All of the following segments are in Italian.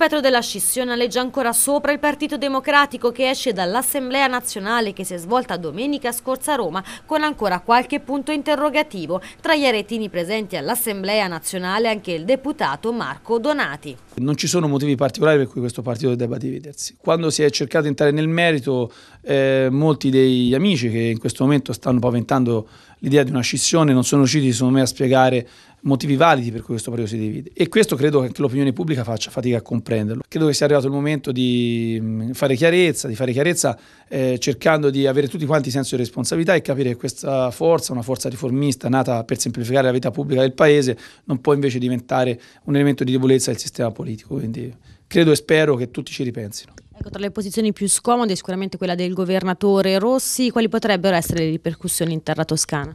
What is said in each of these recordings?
spettro della scissione alleggia ancora sopra il Partito Democratico che esce dall'Assemblea nazionale che si è svolta domenica scorsa a Roma con ancora qualche punto interrogativo. Tra gli aretini presenti all'Assemblea nazionale anche il deputato Marco Donati. Non ci sono motivi particolari per cui questo partito debba dividersi. Quando si è cercato di entrare nel merito, eh, molti degli amici che in questo momento stanno paventando l'idea di una scissione non sono riusciti, secondo me, a spiegare motivi validi per cui questo partito si divide. E questo credo che l'opinione pubblica faccia fatica a comprenderlo. Credo che sia arrivato il momento di mm, fare chiarezza, di fare chiarezza eh, cercando di avere tutti quanti senso di responsabilità e capire che questa forza, una forza riformista nata per semplificare la vita pubblica del Paese, non può invece diventare un elemento di debolezza del sistema politico politico, quindi credo e spero che tutti ci ripensino. Ecco, tra le posizioni più scomode è sicuramente quella del governatore Rossi, quali potrebbero essere le ripercussioni in terra toscana?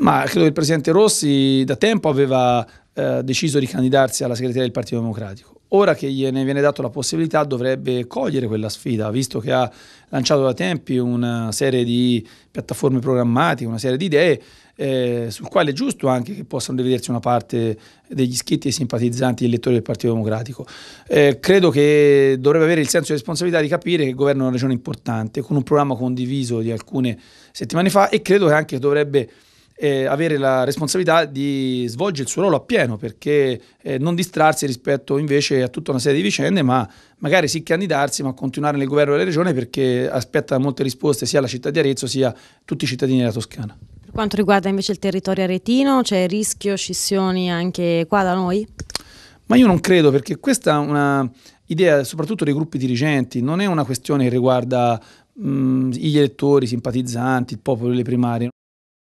Ma credo che il presidente Rossi da tempo aveva eh, deciso di candidarsi alla segreteria del Partito Democratico. Ora che gliene viene data la possibilità dovrebbe cogliere quella sfida, visto che ha lanciato da tempi una serie di piattaforme programmatiche, una serie di idee eh, sul quale è giusto anche che possano rivedersi una parte degli iscritti e simpatizzanti elettori del Partito Democratico. Eh, credo che dovrebbe avere il senso di responsabilità di capire che il governo è una regione importante, con un programma condiviso di alcune settimane fa e credo che anche dovrebbe eh, avere la responsabilità di svolgere il suo ruolo appieno, perché eh, non distrarsi rispetto invece a tutta una serie di vicende, ma magari sì candidarsi, ma continuare nel governo della regione perché aspetta molte risposte sia la città di Arezzo sia tutti i cittadini della Toscana. Per quanto riguarda invece il territorio aretino, c'è rischio scissioni anche qua da noi? Ma io non credo perché questa è una idea soprattutto dei gruppi dirigenti, non è una questione che riguarda mh, mm, gli elettori, i simpatizzanti, il popolo delle primarie.